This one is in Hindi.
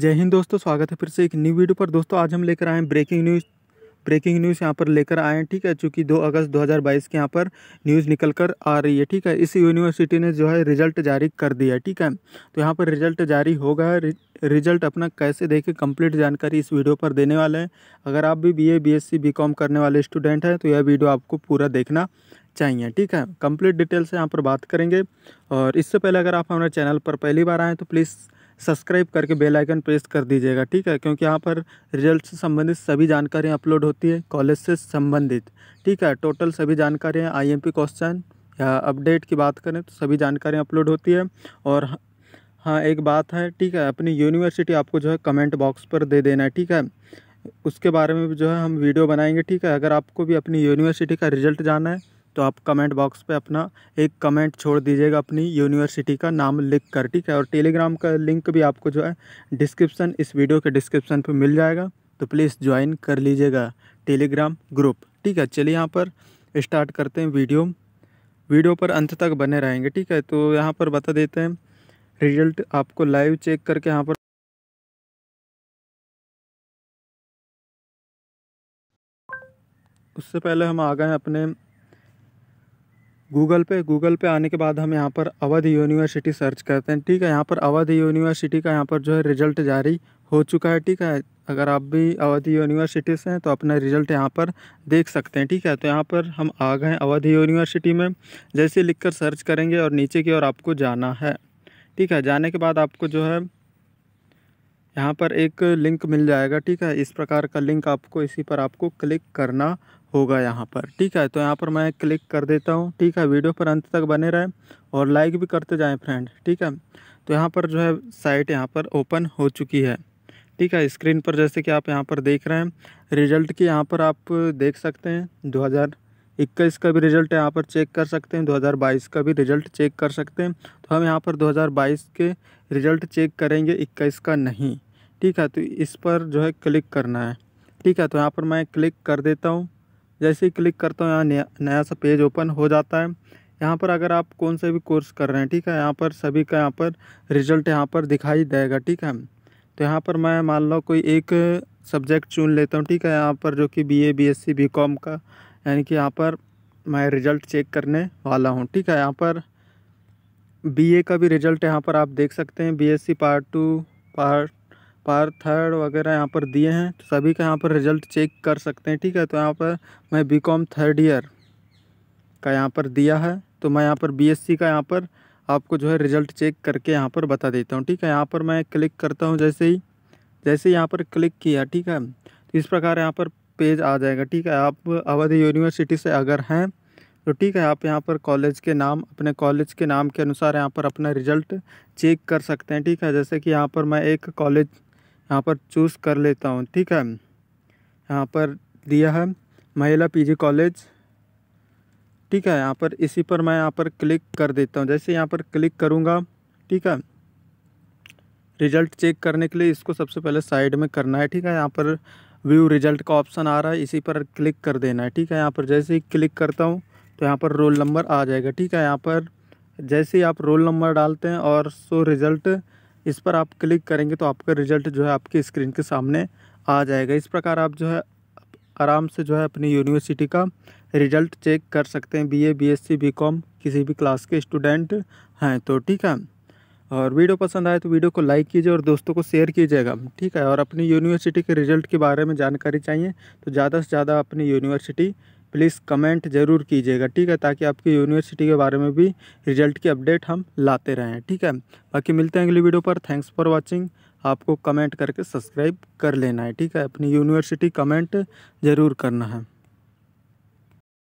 जय हिंद दोस्तों स्वागत है फिर से एक न्यू वीडियो पर दोस्तों आज हम लेकर आए ब्रेकिंग न्यूज़ ब्रेकिंग न्यूज़ यहाँ पर लेकर आए हैं ठीक है चूँकि 2 अगस्त 2022 के यहाँ पर न्यूज़ निकल कर आ रही है ठीक है इस यूनिवर्सिटी ने जो है रिजल्ट जारी कर दिया है ठीक है तो यहाँ पर रिजल्ट जारी होगा रिजल्ट अपना कैसे देखें कंप्लीट जानकारी इस वीडियो पर देने वाले हैं अगर आप भी B A B S C B com करने वाले स्टूडेंट हैं तो यह वीडियो आपको पूरा देखना चाहिए ठीक है कम्प्लीट डिटेल से यहाँ पर बात करेंगे और इससे पहले अगर आप हमारे चैनल पर पहली बार आएँ तो प्लीज़ सब्सक्राइब करके बेल आइकन प्रेस कर दीजिएगा ठीक है क्योंकि यहाँ पर रिजल्ट से संबंधित सभी जानकारियाँ अपलोड होती है कॉलेज से संबंधित ठीक है टोटल सभी जानकारियाँ आईएमपी क्वेश्चन या अपडेट की बात करें तो सभी जानकारियाँ अपलोड होती है और हाँ एक बात है ठीक है अपनी यूनिवर्सिटी आपको जो है कमेंट बॉक्स पर दे देना है ठीक है उसके बारे में भी जो है हम वीडियो बनाएंगे ठीक है अगर आपको भी अपनी यूनिवर्सिटी का रिजल्ट जाना है तो आप कमेंट बॉक्स पे अपना एक कमेंट छोड़ दीजिएगा अपनी यूनिवर्सिटी का नाम लिख कर ठीक है और टेलीग्राम का लिंक भी आपको जो है डिस्क्रिप्सन इस वीडियो के डिस्क्रिप्शन पर मिल जाएगा तो प्लीज़ ज्वाइन कर लीजिएगा टेलीग्राम ग्रुप ठीक है चलिए यहाँ पर स्टार्ट करते हैं वीडियो वीडियो पर अंत तक बने रहेंगे ठीक है तो यहाँ पर बता देते हैं रिजल्ट आपको लाइव चेक करके यहाँ पर उससे पहले हम आ गए अपने गूगल पे गूगल पे आने के बाद हम यहाँ पर अवध यूनिवर्सिटी सर्च करते हैं ठीक है यहाँ पर अवध यूनिवर्सिटी का यहाँ पर जो है रिजल्ट जारी हो चुका है ठीक है अगर आप भी अवधि यूनिवर्सिटी से हैं तो अपना रिजल्ट यहाँ पर देख सकते हैं ठीक है तो यहाँ पर हम आ गए अवधि यूनिवर्सिटी में जैसे लिख कर सर्च करेंगे और नीचे की ओर आपको जाना है ठीक है जाने के बाद आपको जो है यहाँ पर एक लिंक मिल जाएगा ठीक है इस प्रकार का लिंक आपको इसी पर आपको क्लिक करना होगा यहाँ पर ठीक है तो यहाँ पर मैं क्लिक कर देता हूँ ठीक है वीडियो पर अंत तक बने रहें और लाइक भी करते जाएं फ्रेंड ठीक है तो यहाँ पर जो है साइट यहाँ पर ओपन हो चुकी है ठीक है स्क्रीन पर जैसे कि आप यहाँ पर देख रहे हैं रिजल्ट की यहाँ पर आप देख सकते हैं दो इक्कीस का भी रिजल्ट यहाँ पर चेक कर सकते हैं 2022 का भी रिजल्ट चेक कर सकते हैं तो हम यहाँ पर 2022 के रिजल्ट चेक करेंगे 21 का नहीं ठीक है तो इस पर जो है क्लिक करना है ठीक है तो यहाँ पर मैं क्लिक कर देता हूँ जैसे ही क्लिक करता हूँ यहाँ नया नया सा पेज ओपन हो जाता है यहाँ पर अगर आप कौन सा भी कोर्स कर रहे हैं ठीक है यहाँ पर सभी का यहाँ पर रिजल्ट यहाँ पर दिखाई देगा ठीक है तो यहाँ पर मैं मान लो कोई एक सब्जेक्ट चुन लेता हूँ ठीक है यहाँ पर जो कि B A B S C B com का यानी कि यहाँ पर मैं रिज़ल्ट चेक करने वाला हूँ ठीक है यहाँ पर बी ए का भी रिज़ल्ट यहाँ पर आप देख सकते हैं B S C part two part पार थर्ड वगैरह यहाँ पर दिए हैं तो सभी का यहाँ पर रिजल्ट चेक कर सकते हैं ठीक है तो यहाँ पर मैं बी कॉम थर्ड ईयर का यहाँ पर दिया है तो मैं यहाँ पर बी एस सी का यहाँ पर आपको जो है रिज़ल्ट चेक करके यहाँ पर बता देता हूँ ठीक है यहाँ पर मैं क्लिक करता हूँ जैसे ही जैसे यहाँ पर क्लिक किया ठीक है तो इस प्रकार यहाँ पर पेज आ जाएगा ठीक है आप अवध यूनिवर्सिटी से अगर हैं तो ठीक है आप यहाँ पर कॉलेज के नाम अपने कॉलेज के नाम के अनुसार यहाँ पर अपना रिज़ल्ट चेक कर सकते हैं ठीक है जैसे कि यहाँ पर मैं एक कॉलेज यहाँ पर चूज़ कर लेता हूँ ठीक है यहाँ पर दिया है महिला पीजी कॉलेज ठीक है यहाँ पर इसी पर मैं यहाँ पर क्लिक कर देता हूँ जैसे यहाँ पर क्लिक करूँगा ठीक है रिजल्ट चेक करने के लिए इसको सबसे पहले साइड में करना है ठीक है यहाँ पर व्यू रिजल्ट का ऑप्शन आ रहा है इसी पर क्लिक कर देना है ठीक है यहाँ पर जैसे ही क्लिक करता हूँ तो यहाँ पर रोल नंबर आ जाएगा ठीक है यहाँ पर जैसे ही आप रोल नंबर डालते हैं और सो रिज़ल्ट इस पर आप क्लिक करेंगे तो आपका रिजल्ट जो है आपकी स्क्रीन के सामने आ जाएगा इस प्रकार आप जो है आराम से जो है अपनी यूनिवर्सिटी का रिजल्ट चेक कर सकते हैं बीए बीएससी बीकॉम किसी भी क्लास के स्टूडेंट हैं तो ठीक है और वीडियो पसंद आए तो वीडियो को लाइक कीजिए और दोस्तों को शेयर कीजिएगा ठीक है और अपनी यूनिवर्सिटी के रिजल्ट के बारे में जानकारी चाहिए तो ज़्यादा से ज़्यादा अपनी यूनिवर्सिटी प्लीज़ कमेंट ज़रूर कीजिएगा ठीक है ताकि आपकी यूनिवर्सिटी के बारे में भी रिजल्ट की अपडेट हम लाते रहें ठीक है बाकी मिलते हैं अगली वीडियो पर थैंक्स फॉर वॉचिंग आपको कमेंट करके सब्सक्राइब कर लेना है ठीक है अपनी यूनिवर्सिटी कमेंट ज़रूर करना है